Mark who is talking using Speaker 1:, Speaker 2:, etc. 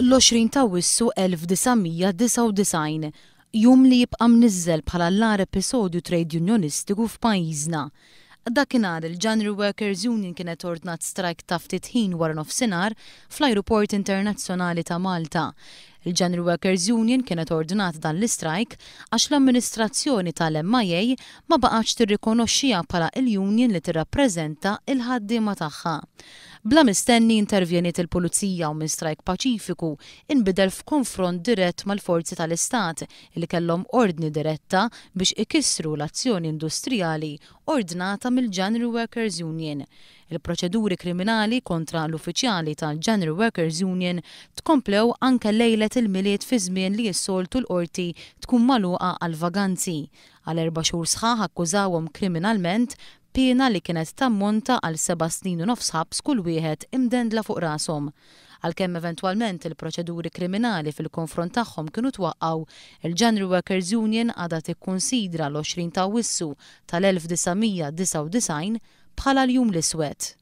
Speaker 1: L-20 ta' wissu 1999, jum li jibqa' mniżżel bħala l-ar episodju trade unionistiku f'pajjiżna. Dakinhar il-January Workers Union kienet ordnat strajk ta' ftit ħin wara nofsinhar fl-Ajruport Internazzjonali ta' Malta. Il-General Workers Union kienet ordinat dan l-istrajk għax l-amministrazzjoni tal-MIA ma baqax tirrikonoxxija bħala il-union li tirrappreżenta il-ħaddiema tagħha. Bla mistenni intervjeniet il-Pulizija u minn strajk paċifiku inbidel f'konfront dirett mal-forzi tal-Istat li kellhom ordni diretta biex ikissru l-azzjoni industrijali ordnata mill general Workers Union. Il-proċeduri kriminali kontra l-uffiċjali tal general Workers Union tkomplew anke lejlet il-miliet fi żmien li jissoltu l-qorti tkun maluqa għal vaganzi. Għal erba' xhur sħaħ akkużawhom kriminalment pina li kienet tammonta għal seba' snin u nofs ħabs kull wieħed imdendla fuq rashom għalkemm eventualment il-proċeduri kriminali fil-konfront tagħhom kienu twaqqaw, il-General Workers Union għadha tikkunsidra l-20 ta' Wissu tal-1999 bħala l-jum l-iswed.